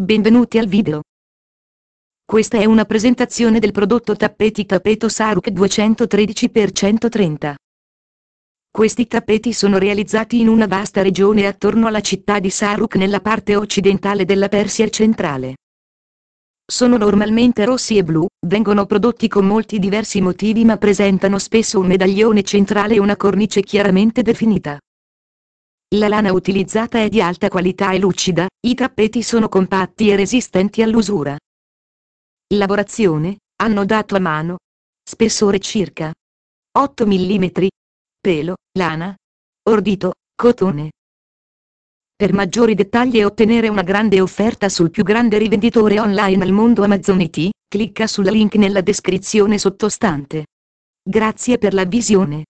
Benvenuti al video. Questa è una presentazione del prodotto tappeti tappeto Saruk 213x130. Questi tappeti sono realizzati in una vasta regione attorno alla città di Saruk nella parte occidentale della Persia centrale. Sono normalmente rossi e blu, vengono prodotti con molti diversi motivi ma presentano spesso un medaglione centrale e una cornice chiaramente definita. La lana utilizzata è di alta qualità e lucida, i tappeti sono compatti e resistenti all'usura. Lavorazione, annodato a mano. Spessore circa 8 mm. Pelo, lana. Ordito, cotone. Per maggiori dettagli e ottenere una grande offerta sul più grande rivenditore online al mondo Amazon IT, clicca sul link nella descrizione sottostante. Grazie per la visione.